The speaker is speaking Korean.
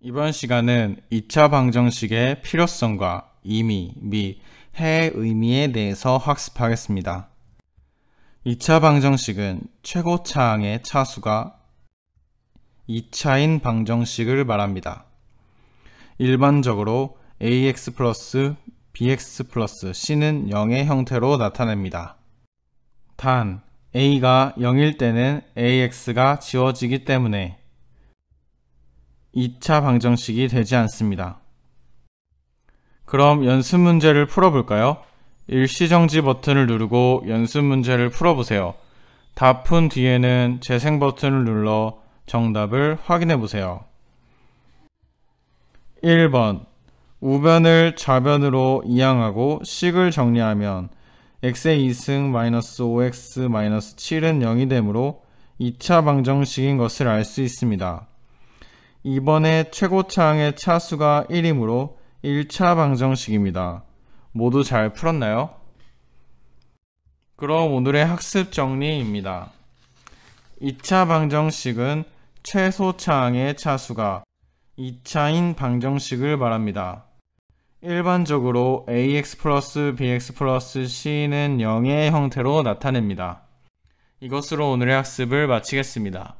이번 시간은 2차 방정식의 필요성과 의미 및 해의 의미에 대해서 학습하겠습니다. 2차 방정식은 최고차항의 차수가 2차인 방정식을 말합니다. 일반적으로 ax 플러스 bx 플러스 c는 0의 형태로 나타냅니다. 단, a가 0일 때는 ax가 지워지기 때문에 2차 방정식이 되지 않습니다. 그럼 연습 문제를 풀어볼까요? 일시정지 버튼을 누르고 연습 문제를 풀어보세요. 다 푼 뒤에는 재생 버튼을 눌러 정답을 확인해보세요. 1번 우변을 좌변으로 이항하고 식을 정리하면 x의 2승 마이너스 5x 마이너스 7은 0이 되므로 2차 방정식인 것을 알 수 있습니다. 이번에 최고차항의 차수가 1이므로 1차 방정식입니다. 모두 잘 풀었나요? 그럼 오늘의 학습 정리입니다. 2차 방정식은 최소 차항의 차수가 2차인 방정식을 말합니다. 일반적으로 ax 플러스 bx 플러스 c는 0의 형태로 나타냅니다. 이것으로 오늘의 학습을 마치겠습니다.